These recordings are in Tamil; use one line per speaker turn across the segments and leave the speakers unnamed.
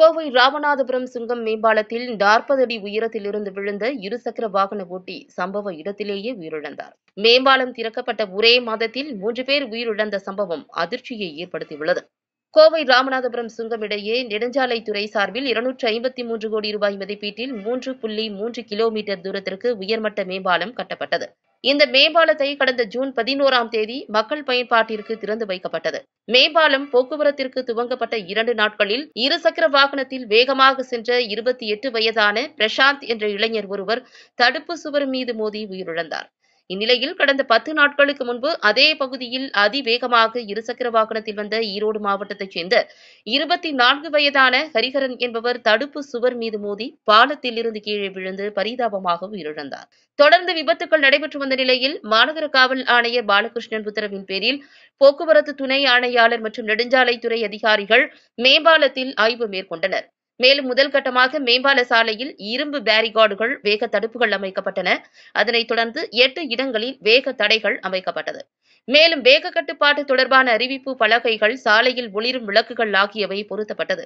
கோவை ராமநாதபுரம் சுங்கம் மேம்பாலத்தில் நாற்பது அடி உயரத்திலிருந்து விழுந்த இருசக்கர வாகன ஓட்டி சம்பவ இடத்திலேயே உயிரிழந்தார் மேம்பாலம் திறக்கப்பட்ட ஒரே மாதத்தில் மூன்று பேர் உயிரிழந்த சம்பவம் அதிர்ச்சியை ஏற்படுத்தியுள்ளது கோவை ராமநாதபுரம் சுங்கம் இடையே நெடுஞ்சாலைத்துறை சார்பில் இருநூற்று ஐம்பத்தி மூன்று கோடி ரூபாய் மதிப்பீட்டில் மூன்று புள்ளி மூன்று கிலோமீட்டர் தூரத்திற்கு உயர்மட்ட மேம்பாலம் கட்டப்பட்டது இந்த மேம்பாலத்தை கடந்த ஜூன் பதினோராம் தேதி மக்கள் பயன்பாட்டிற்கு திறந்து வைக்கப்பட்டது மேம்பாலம் போக்குவரத்திற்கு துவங்கப்பட்ட இரண்டு நாட்களில் இருசக்கர வாகனத்தில் வேகமாக சென்ற இருபத்தி எட்டு வயதான பிரசாந்த் என்ற இளைஞர் ஒருவர் தடுப்பு சுவர் மீது மோதி உயிரிழந்தார் இந்நிலையில் கடந்த பத்து நாட்களுக்கு முன்பு அதே பகுதியில் அதிவேகமாக இருசக்கர வாகனத்தில் வந்த ஈரோடு மாவட்டத்தைச் சேர்ந்த இருபத்தி நான்கு வயதான ஹரிஹரன் என்பவர் தடுப்பு சுவர் மீது மோதி பாலத்தில் இருந்து கீழே விழுந்து பரிதாபமாக உயிரிழந்தார் தொடர்ந்து விபத்துக்கள் நடைபெற்று வந்த நிலையில் மாநகர காவல் ஆணையர் பாலகிருஷ்ணன் உத்தரவின் பேரில் போக்குவரத்து துணை ஆணையாளர் மற்றும் நெடுஞ்சாலைத்துறை அதிகாரிகள் மேம்பாலத்தில் ஆய்வு மேற்கொண்டனர் மேலும் முதல் கட்டமாக மேம்பால சாலையில் இரும்பு பேரிகார்டுகள் வேக தடுப்புகள் அமைக்கப்பட்டன அதனைத் தொடர்ந்து எட்டு இடங்களில் வேக தடைகள் அமைக்கப்பட்டது மேலும் வேக கட்டுப்பாட்டு தொடர்பான அறிவிப்பு பலகைகள் சாலையில் ஒளிரும் விளக்குகள் ஆகியவை பொருத்தப்பட்டது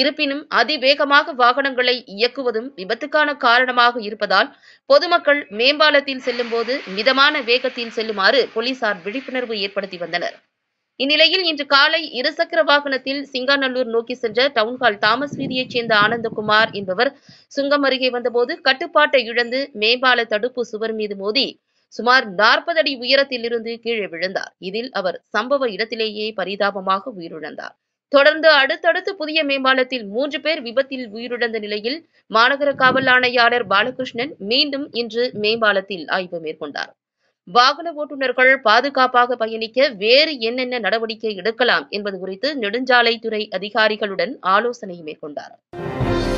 இருப்பினும் அதிவேகமாக வாகனங்களை இயக்குவதும் விபத்துக்கான காரணமாக இருப்பதால் பொதுமக்கள் மேம்பாலத்தில் செல்லும்போது மிதமான வேகத்தில் செல்லுமாறு போலீசார் விழிப்புணர்வு ஏற்படுத்தி வந்தனர் இந்நிலையில் இன்று காலை இருசக்கர வாகனத்தில் சிங்காநல்லூர் நோக்கி சென்ற டவுன்ஹால் தாமஸ் வீதியைச் சேர்ந்த ஆனந்தகுமார் என்பவர் சுங்கம் அருகே வந்தபோது கட்டுப்பாட்டை இழந்து மேம்பால தடுப்பு சுவர் மீது மோதி சுமார் நாற்பது அடி உயரத்தில் இருந்து கீழே விழுந்தார் இதில் அவர் சம்பவ இடத்திலேயே பரிதாபமாக உயிரிழந்தார் தொடர்ந்து அடுத்தடுத்து புதிய மேம்பாலத்தில் மூன்று பேர் விபத்தில் உயிரிழந்த நிலையில் மாநகர காவல் ஆணையாளர் பாலகிருஷ்ணன் மீண்டும் இன்று மேம்பாலத்தில் ஆய்வு மேற்கொண்டார் வாகன ஓட்டுநர்கள் பாதுகாப்பாக பயணிக்க வேறு என்னென்ன நடவடிக்கை எடுக்கலாம் என்பது குறித்து நெடுஞ்சாலைத்துறை அதிகாரிகளுடன் ஆலோசனை மேற்கொண்டார்